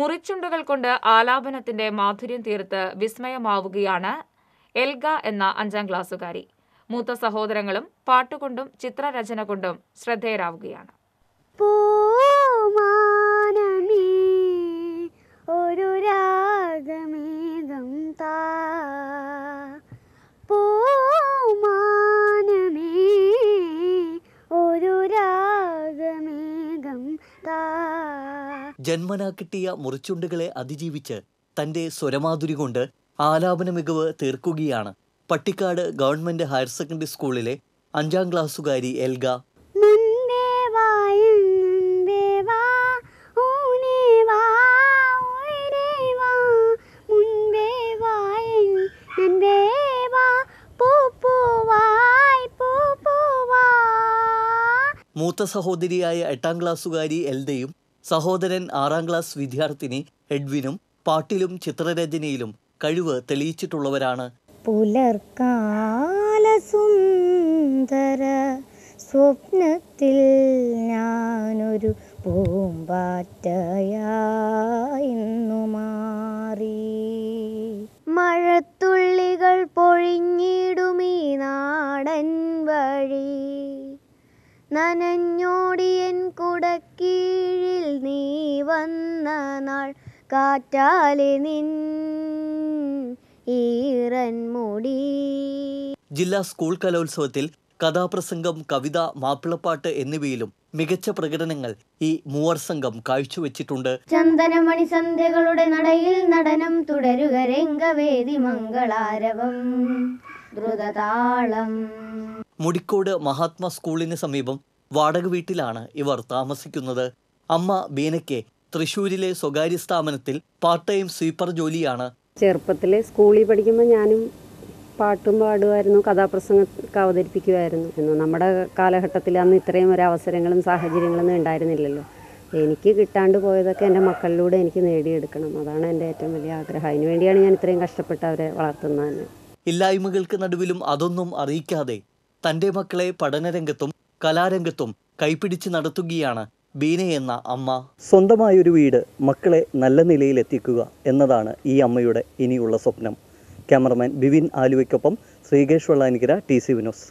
മുറിച്ചുണ്ടുകൾ കൊണ്ട് ആലാപനത്തിന്റെ മാധുര്യം തീർത്ത് വിസ്മയമാവുകയാണ് എൽഗ എന്ന അഞ്ചാം ക്ലാസ്സുകാരി മൂത്ത സഹോദരങ്ങളും പാട്ടുകൊണ്ടും ചിത്രരചന കൊണ്ടും ശ്രദ്ധേയരാവുകയാണ് ജന്മനാ കിട്ടിയ മുറിച്ചുണ്ടുകളെ അതിജീവിച്ച് തന്റെ സ്വരമാധുരി കൊണ്ട് ആലാപന മികവ് തീർക്കുകയാണ് പട്ടിക്കാട് ഗവൺമെന്റ് ഹയർ സെക്കൻഡറി സ്കൂളിലെ അഞ്ചാം ക്ലാസ്സുകാരി എൽഗ മൂത്ത സഹോദരിയായ എട്ടാം ക്ലാസ്സുകാരി എൽദയും സഹോദരൻ ആറാം ക്ലാസ് വിദ്യാർത്ഥിനി എഡ്വിനും പാട്ടിലും ചിത്രരചനയിലും കഴിവ് തെളിയിച്ചിട്ടുള്ളവരാണ് പുലർക്കാല സുന്ദര സ്വപ്നത്തിൽ ഞാനൊരു പൂമ്പാറ്റയായി മാറി നനഞ്ഞോടിയൻ കുടക്കീഴിൽ നീ വന്ന നാൾ കാറ്റാലെ നിൻ ഈറൻ മുടി ജില്ലാ സ്കൂൾ കലോത്സവത്തിൽ കഥാപ്രസംഗം കവിത മാപ്പിളപ്പാട്ട് എന്നിവയിലും മികച്ച പ്രകടനങ്ങൾ ഈ മൂവർ സംഘം കാഴ്ചവെച്ചിട്ടുണ്ട് ചന്ദനമണി സന്ധ്യകളുടെ നടയിൽ നടനം തുടരുക രംഗവേദി മംഗളാരവം ദ്രുതതാളം മുടിക്കോട് മഹാത്മാ സ്കൂളിന് സമീപം വാടക വീട്ടിലാണ് ഇവർ താമസിക്കുന്നത് അമ്മ ബീനയ്ക്ക് തൃശ്ശൂരിലെ സ്വകാര്യ സ്ഥാപനത്തിൽ പാർട്ട് ടൈം സ്വീപ്പർ ജോലിയാണ് ചെറുപ്പത്തിൽ സ്കൂളിൽ പഠിക്കുമ്പോൾ ഞാനും പാട്ടും പാടുമായിരുന്നു കഥാപ്രസംഗമൊക്കെ അവതരിപ്പിക്കുമായിരുന്നു നമ്മുടെ കാലഘട്ടത്തിൽ അന്ന് ഇത്രയും ഒരു അവസരങ്ങളും സാഹചര്യങ്ങളും ഉണ്ടായിരുന്നില്ലല്ലോ എനിക്ക് കിട്ടാണ്ട് പോയതൊക്കെ എൻ്റെ മക്കളിലൂടെ എനിക്ക് നേടിയെടുക്കണം അതാണ് എൻ്റെ ഏറ്റവും വലിയ ആഗ്രഹം അതിനുവേണ്ടിയാണ് ഞാൻ ഇത്രയും കഷ്ടപ്പെട്ട് അവരെ വളർത്തുന്നത് ഇല്ലായ്മകൾക്ക് നടുവിലും അതൊന്നും അറിയിക്കാതെ തൻ്റെ മക്കളെ പഠനരംഗത്തും കലാരംഗത്തും കൈപിടിച്ച് നടത്തുകയാണ് ബീന എന്ന അമ്മ സ്വന്തമായൊരു ഒരു വീട് മക്കളെ നല്ല നിലയിലെത്തിക്കുക എന്നതാണ് ഈ അമ്മയുടെ ഇനിയുള്ള സ്വപ്നം ക്യാമറമാൻ ബിവിൻ ആലുവയ്ക്കൊപ്പം ശ്രീകേഷ് വള്ളാനിക്കര ടി സി വിനോസ്